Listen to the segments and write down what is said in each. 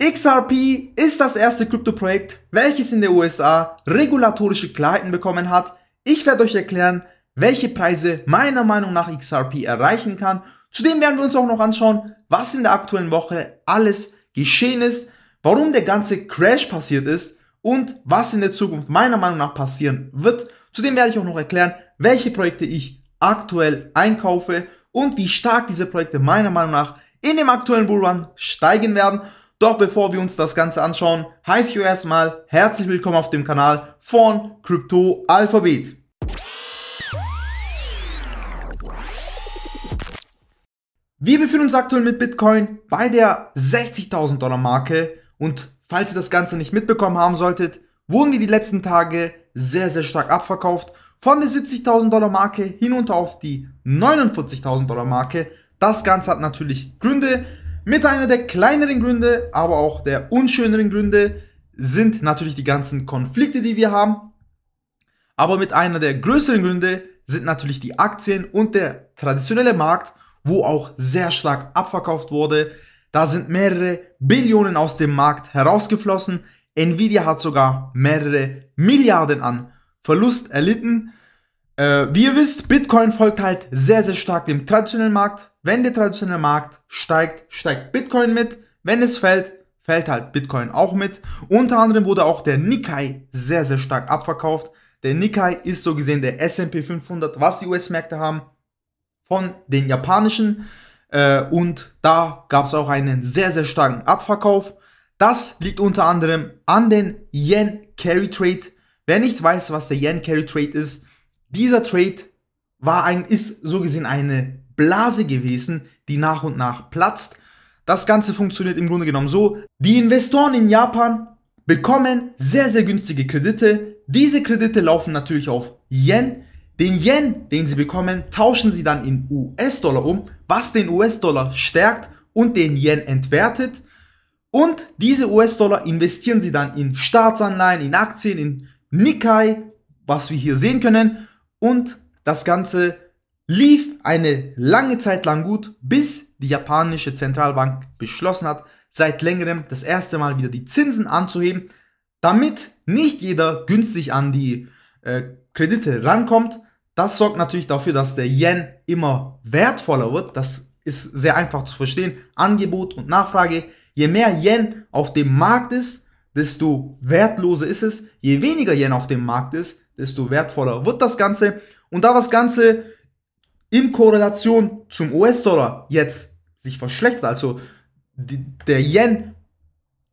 XRP ist das erste Kryptoprojekt, welches in den USA regulatorische Klarheiten bekommen hat. Ich werde euch erklären, welche Preise meiner Meinung nach XRP erreichen kann. Zudem werden wir uns auch noch anschauen, was in der aktuellen Woche alles geschehen ist, warum der ganze Crash passiert ist und was in der Zukunft meiner Meinung nach passieren wird. Zudem werde ich auch noch erklären, welche Projekte ich aktuell einkaufe und wie stark diese Projekte meiner Meinung nach in dem aktuellen Bullrun steigen werden. Doch bevor wir uns das Ganze anschauen, heiße ich euch erstmal herzlich willkommen auf dem Kanal von Crypto Alphabet. Wir befinden uns aktuell mit Bitcoin bei der 60.000 Dollar Marke und falls ihr das Ganze nicht mitbekommen haben solltet, wurden wir die letzten Tage sehr, sehr stark abverkauft. Von der 70.000 Dollar Marke hinunter auf die 49.000 Dollar Marke. Das Ganze hat natürlich Gründe. Mit einer der kleineren Gründe, aber auch der unschöneren Gründe sind natürlich die ganzen Konflikte, die wir haben. Aber mit einer der größeren Gründe sind natürlich die Aktien und der traditionelle Markt, wo auch sehr stark abverkauft wurde. Da sind mehrere Billionen aus dem Markt herausgeflossen. Nvidia hat sogar mehrere Milliarden an Verlust erlitten. Äh, wie ihr wisst, Bitcoin folgt halt sehr, sehr stark dem traditionellen Markt. Wenn der traditionelle Markt steigt, steigt Bitcoin mit. Wenn es fällt, fällt halt Bitcoin auch mit. Unter anderem wurde auch der Nikkei sehr, sehr stark abverkauft. Der Nikkei ist so gesehen der S&P 500, was die US-Märkte haben, von den japanischen. Äh, und da gab es auch einen sehr, sehr starken Abverkauf. Das liegt unter anderem an den Yen Carry Trade. Wer nicht weiß, was der Yen Carry Trade ist, dieser Trade war ein, ist so gesehen eine Blase gewesen, die nach und nach platzt. Das Ganze funktioniert im Grunde genommen so. Die Investoren in Japan bekommen sehr, sehr günstige Kredite. Diese Kredite laufen natürlich auf Yen. Den Yen, den sie bekommen, tauschen sie dann in US-Dollar um, was den US-Dollar stärkt und den Yen entwertet. Und diese US-Dollar investieren sie dann in Staatsanleihen, in Aktien, in Nikkei, was wir hier sehen können und das Ganze lief eine lange Zeit lang gut, bis die japanische Zentralbank beschlossen hat, seit längerem das erste Mal wieder die Zinsen anzuheben, damit nicht jeder günstig an die äh, Kredite rankommt. Das sorgt natürlich dafür, dass der Yen immer wertvoller wird. Das ist sehr einfach zu verstehen. Angebot und Nachfrage. Je mehr Yen auf dem Markt ist, desto wertloser ist es. Je weniger Yen auf dem Markt ist, desto wertvoller wird das Ganze. Und da das Ganze in Korrelation zum US-Dollar jetzt sich verschlechtert, also die, der Yen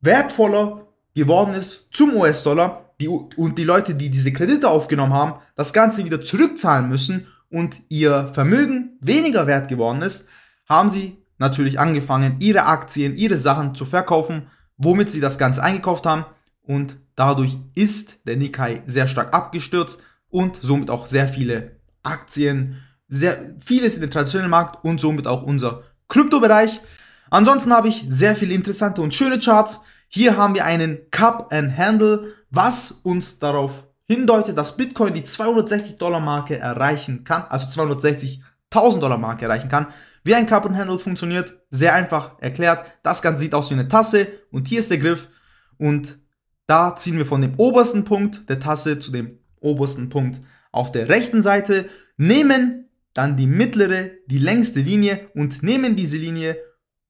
wertvoller geworden ist zum US-Dollar die, und die Leute, die diese Kredite aufgenommen haben, das Ganze wieder zurückzahlen müssen und ihr Vermögen weniger wert geworden ist, haben sie natürlich angefangen, ihre Aktien, ihre Sachen zu verkaufen, womit sie das Ganze eingekauft haben und dadurch ist der Nikkei sehr stark abgestürzt und somit auch sehr viele Aktien, sehr vieles in den traditionellen Markt und somit auch unser Kryptobereich. Ansonsten habe ich sehr viele interessante und schöne Charts. Hier haben wir einen Cup and Handle, was uns darauf hindeutet, dass Bitcoin die 260 Dollar Marke erreichen kann, also 260.000 Dollar Marke erreichen kann. Wie ein Cup and Handle funktioniert, sehr einfach erklärt. Das Ganze sieht aus wie eine Tasse und hier ist der Griff und da ziehen wir von dem obersten Punkt der Tasse zu dem obersten Punkt auf der rechten Seite, nehmen dann die mittlere, die längste Linie und nehmen diese Linie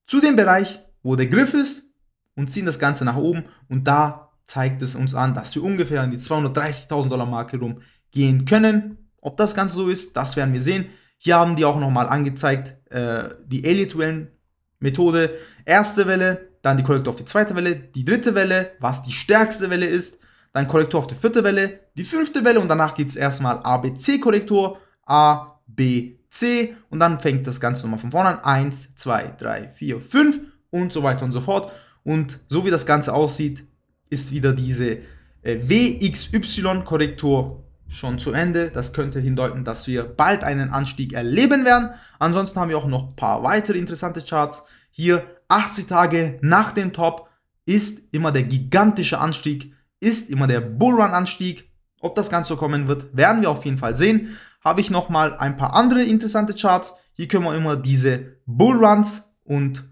zu dem Bereich, wo der Griff ist und ziehen das Ganze nach oben und da zeigt es uns an, dass wir ungefähr an die 230.000 Dollar Marke rumgehen können. Ob das Ganze so ist, das werden wir sehen. Hier haben die auch nochmal angezeigt, äh, die Elite-Wellen-Methode. Erste Welle dann die Korrektur auf die zweite Welle, die dritte Welle, was die stärkste Welle ist, dann Korrektur auf die vierte Welle, die fünfte Welle und danach geht es erstmal abc korrektur A, B, C und dann fängt das Ganze nochmal von vorne an. 1, 2, 3, 4, 5 und so weiter und so fort. Und so wie das Ganze aussieht, ist wieder diese äh, WXY-Korrektur schon zu Ende. Das könnte hindeuten, dass wir bald einen Anstieg erleben werden. Ansonsten haben wir auch noch ein paar weitere interessante Charts. Hier 80 Tage nach dem Top ist immer der gigantische Anstieg, ist immer der Bullrun-Anstieg. Ob das Ganze kommen wird, werden wir auf jeden Fall sehen. Habe ich nochmal ein paar andere interessante Charts. Hier können wir immer diese Bullruns und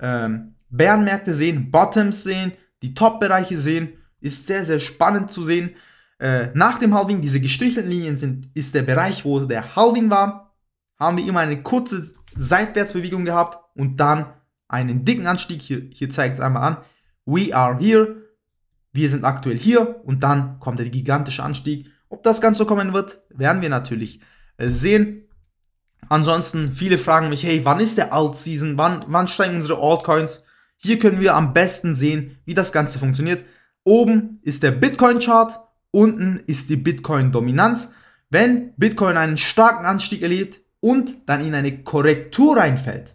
ähm, Bärenmärkte sehen, Bottoms sehen, die Top-Bereiche sehen. Ist sehr, sehr spannend zu sehen. Äh, nach dem Halving, diese gestrichelten Linien sind, ist der Bereich, wo der Halving war. Haben wir immer eine kurze Seitwärtsbewegung gehabt und dann einen dicken Anstieg. Hier, hier zeigt es einmal an. We are here. Wir sind aktuell hier und dann kommt der gigantische Anstieg. Ob das Ganze so kommen wird, werden wir natürlich äh, sehen. Ansonsten, viele fragen mich, hey, wann ist der Alt-Season? Wann, wann steigen unsere Altcoins? Hier können wir am besten sehen, wie das Ganze funktioniert. Oben ist der Bitcoin-Chart, unten ist die Bitcoin-Dominanz. Wenn Bitcoin einen starken Anstieg erlebt und dann in eine Korrektur reinfällt,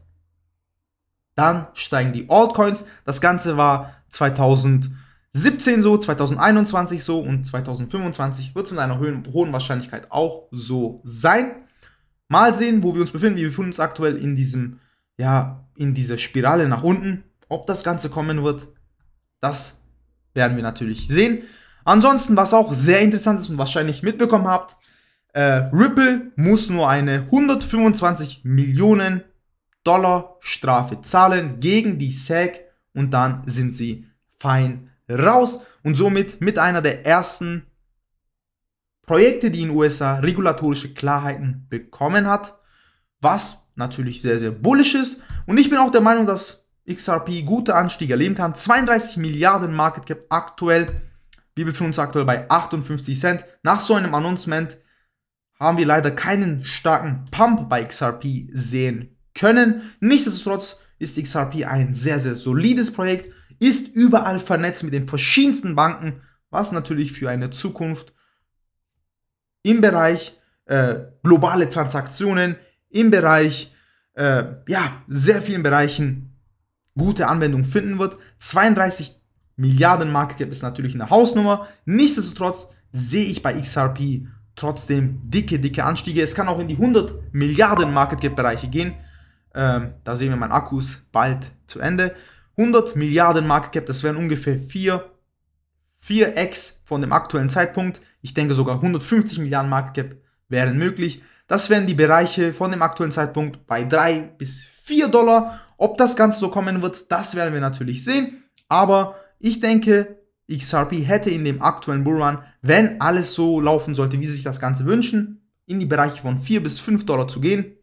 dann steigen die Altcoins. Das Ganze war 2017 so, 2021 so und 2025 wird es mit einer hohen, hohen Wahrscheinlichkeit auch so sein. Mal sehen, wo wir uns befinden. Wir befinden uns aktuell in diesem, ja, in dieser Spirale nach unten. Ob das Ganze kommen wird, das werden wir natürlich sehen. Ansonsten, was auch sehr interessant ist und wahrscheinlich mitbekommen habt, äh, Ripple muss nur eine 125 Millionen Dollar Strafe zahlen gegen die SEC und dann sind sie fein raus und somit mit einer der ersten Projekte, die in den USA regulatorische Klarheiten bekommen hat, was natürlich sehr, sehr bullisch ist. Und ich bin auch der Meinung, dass XRP gute Anstiege erleben kann. 32 Milliarden Market Cap aktuell. Wir befinden uns aktuell bei 58 Cent. Nach so einem Announcement haben wir leider keinen starken Pump bei XRP sehen können. Nichtsdestotrotz ist XRP ein sehr, sehr solides Projekt, ist überall vernetzt mit den verschiedensten Banken, was natürlich für eine Zukunft im Bereich äh, globale Transaktionen, im Bereich, äh, ja, sehr vielen Bereichen gute Anwendung finden wird. 32 Milliarden Market Cap ist natürlich eine Hausnummer. Nichtsdestotrotz sehe ich bei XRP trotzdem dicke, dicke Anstiege. Es kann auch in die 100 Milliarden Market Cap Bereiche gehen. Ähm, da sehen wir meinen Akkus bald zu Ende. 100 Milliarden Market Cap, das wären ungefähr 4, 4x von dem aktuellen Zeitpunkt. Ich denke sogar 150 Milliarden Market Cap wären möglich. Das wären die Bereiche von dem aktuellen Zeitpunkt bei 3 bis 4 Dollar. Ob das Ganze so kommen wird, das werden wir natürlich sehen. Aber ich denke, XRP hätte in dem aktuellen Bullrun, wenn alles so laufen sollte, wie sie sich das Ganze wünschen, in die Bereiche von 4 bis 5 Dollar zu gehen.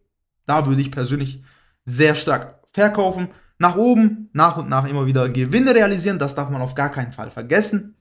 Da würde ich persönlich sehr stark verkaufen, nach oben, nach und nach immer wieder Gewinne realisieren. Das darf man auf gar keinen Fall vergessen.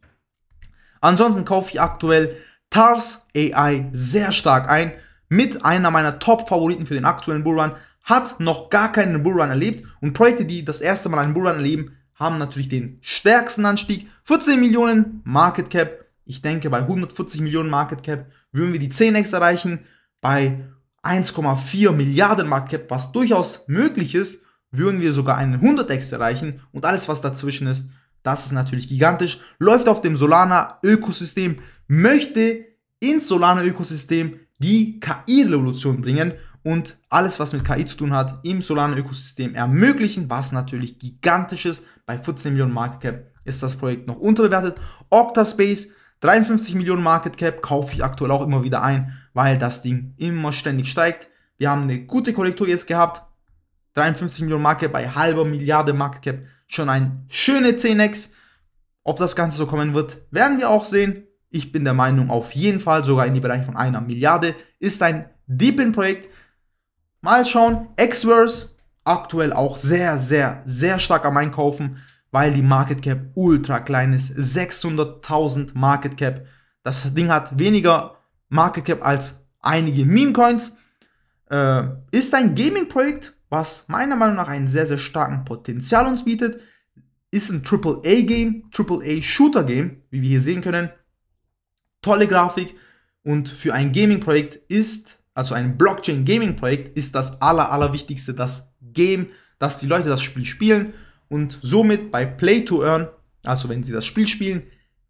Ansonsten kaufe ich aktuell TARS AI sehr stark ein. Mit einer meiner Top-Favoriten für den aktuellen Bullrun. Hat noch gar keinen Bullrun erlebt. Und Projekte, die das erste Mal einen Bullrun erleben, haben natürlich den stärksten Anstieg. 14 Millionen Market Cap. Ich denke, bei 140 Millionen Market Cap würden wir die 10x erreichen. Bei 1,4 Milliarden Market Cap, was durchaus möglich ist, würden wir sogar einen 100x erreichen und alles, was dazwischen ist, das ist natürlich gigantisch. Läuft auf dem Solana-Ökosystem, möchte ins Solana-Ökosystem die KI-Revolution bringen und alles, was mit KI zu tun hat, im Solana-Ökosystem ermöglichen, was natürlich gigantisch ist. Bei 14 Millionen Market Cap ist das Projekt noch unterbewertet. Octaspace, 53 Millionen Market Cap, kaufe ich aktuell auch immer wieder ein weil das Ding immer ständig steigt. Wir haben eine gute Korrektur jetzt gehabt. 53 Millionen Marke bei halber Milliarde Market Cap. Schon ein schöne 10x. Ob das Ganze so kommen wird, werden wir auch sehen. Ich bin der Meinung, auf jeden Fall sogar in die Bereich von einer Milliarde. Ist ein Deepin-Projekt. Mal schauen. Xverse aktuell auch sehr, sehr, sehr stark am Einkaufen, weil die Market Cap ultra klein ist. 600.000 Market Cap. Das Ding hat weniger Market Cap als einige Meme Coins. Äh, ist ein Gaming-Projekt, was meiner Meinung nach einen sehr, sehr starken Potenzial uns bietet. Ist ein AAA-Game, AAA-Shooter-Game, wie wir hier sehen können. Tolle Grafik und für ein Gaming-Projekt ist, also ein Blockchain-Gaming-Projekt, ist das aller, allerwichtigste, das Game, dass die Leute das Spiel spielen und somit bei Play to Earn, also wenn sie das Spiel spielen,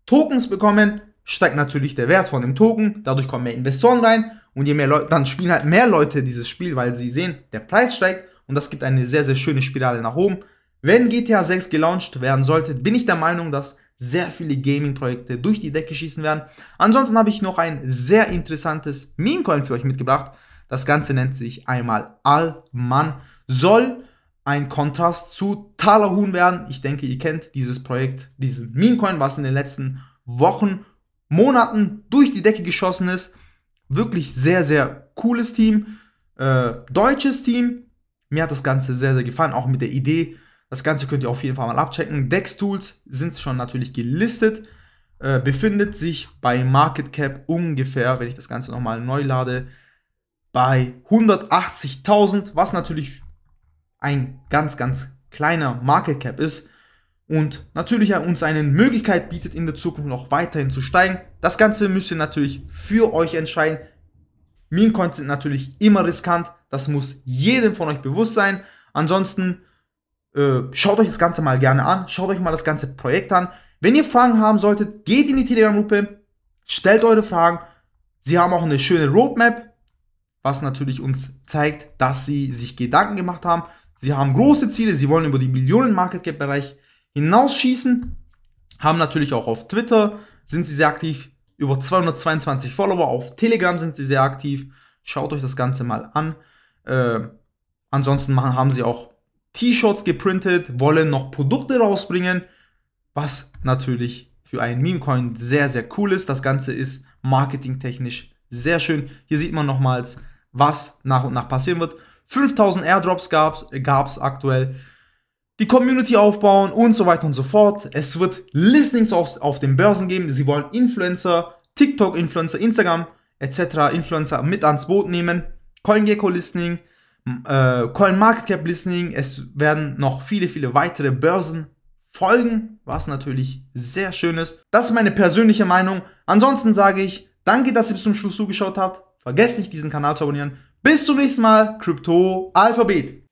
Tokens bekommen steigt natürlich der Wert von dem Token, dadurch kommen mehr Investoren rein und je mehr Leute, dann spielen halt mehr Leute dieses Spiel, weil sie sehen, der Preis steigt und das gibt eine sehr, sehr schöne Spirale nach oben. Wenn GTA 6 gelauncht werden sollte, bin ich der Meinung, dass sehr viele Gaming-Projekte durch die Decke schießen werden. Ansonsten habe ich noch ein sehr interessantes Meme-Coin für euch mitgebracht. Das Ganze nennt sich einmal Allmann. Soll ein Kontrast zu Talerhuhn werden. Ich denke, ihr kennt dieses Projekt, diesen Meme-Coin, was in den letzten Wochen Monaten durch die Decke geschossen ist. Wirklich sehr, sehr cooles Team. Äh, deutsches Team. Mir hat das Ganze sehr, sehr gefallen, auch mit der Idee. Das Ganze könnt ihr auf jeden Fall mal abchecken. Dex Tools sind schon natürlich gelistet. Äh, befindet sich bei Market Cap ungefähr, wenn ich das Ganze nochmal neu lade, bei 180.000, was natürlich ein ganz, ganz kleiner Market Cap ist und natürlich uns eine Möglichkeit bietet, in der Zukunft noch weiterhin zu steigen. Das Ganze müsst ihr natürlich für euch entscheiden. Meme-Coins sind natürlich immer riskant, das muss jedem von euch bewusst sein. Ansonsten äh, schaut euch das Ganze mal gerne an, schaut euch mal das ganze Projekt an. Wenn ihr Fragen haben solltet, geht in die Telegram-Gruppe, stellt eure Fragen. Sie haben auch eine schöne Roadmap, was natürlich uns zeigt, dass sie sich Gedanken gemacht haben. Sie haben große Ziele, sie wollen über die millionen market gap bereich hinausschießen. Haben natürlich auch auf Twitter sind sie sehr aktiv, über 222 Follower. Auf Telegram sind sie sehr aktiv. Schaut euch das Ganze mal an. Äh, ansonsten machen, haben sie auch T-Shirts geprintet, wollen noch Produkte rausbringen, was natürlich für einen Meme-Coin sehr, sehr cool ist. Das Ganze ist marketingtechnisch sehr schön. Hier sieht man nochmals, was nach und nach passieren wird. 5000 Airdrops gab es aktuell die Community aufbauen und so weiter und so fort. Es wird Listings auf, auf den Börsen geben. Sie wollen Influencer, TikTok-Influencer, Instagram etc. Influencer mit ans Boot nehmen. CoinGecko-Listening, äh, CoinMarketCap-Listening. Es werden noch viele, viele weitere Börsen folgen, was natürlich sehr schön ist. Das ist meine persönliche Meinung. Ansonsten sage ich, danke, dass ihr bis zum Schluss zugeschaut habt. Vergesst nicht, diesen Kanal zu abonnieren. Bis zum nächsten Mal. Krypto Alphabet.